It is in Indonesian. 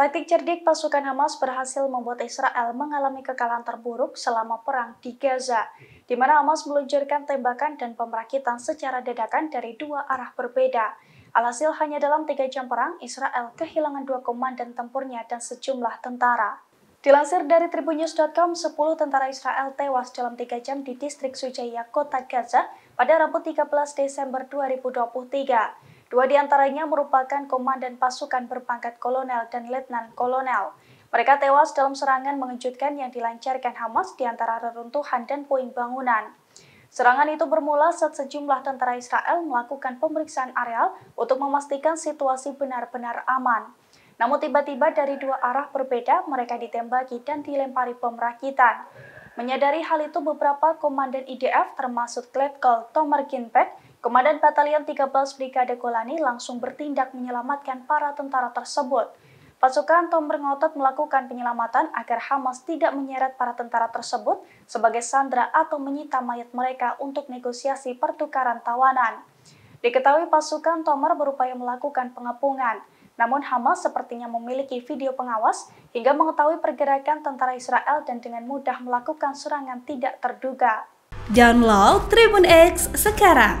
Taktik cerdik pasukan Hamas berhasil membuat Israel mengalami kekalahan terburuk selama perang di Gaza, di mana Hamas meluncurkan tembakan dan pemerakitan secara dadakan dari dua arah berbeda. Alhasil hanya dalam tiga jam perang, Israel kehilangan dua komandan tempurnya dan sejumlah tentara. Dilansir dari tribunnews.com, 10 tentara Israel tewas dalam tiga jam di distrik Sujaya, kota Gaza pada Rabu 13 Desember 2023. Dua di antaranya merupakan komandan pasukan berpangkat kolonel dan letnan kolonel. Mereka tewas dalam serangan mengejutkan yang dilancarkan Hamas di antara reruntuhan dan puing bangunan. Serangan itu bermula saat sejumlah tentara Israel melakukan pemeriksaan areal untuk memastikan situasi benar-benar aman. Namun tiba-tiba dari dua arah berbeda mereka ditembaki dan dilempari bom rakitan. Menyadari hal itu beberapa komandan IDF termasuk Letkol Tomer Ginbeck Komandan Batalion 13 Brigade Kolani langsung bertindak menyelamatkan para tentara tersebut. Pasukan Tom Ngotot melakukan penyelamatan agar Hamas tidak menyeret para tentara tersebut sebagai sandera atau menyita mayat mereka untuk negosiasi pertukaran tawanan. Diketahui pasukan Tomer berupaya melakukan pengepungan, namun Hamas sepertinya memiliki video pengawas hingga mengetahui pergerakan tentara Israel dan dengan mudah melakukan serangan tidak terduga. Download Tribun X sekarang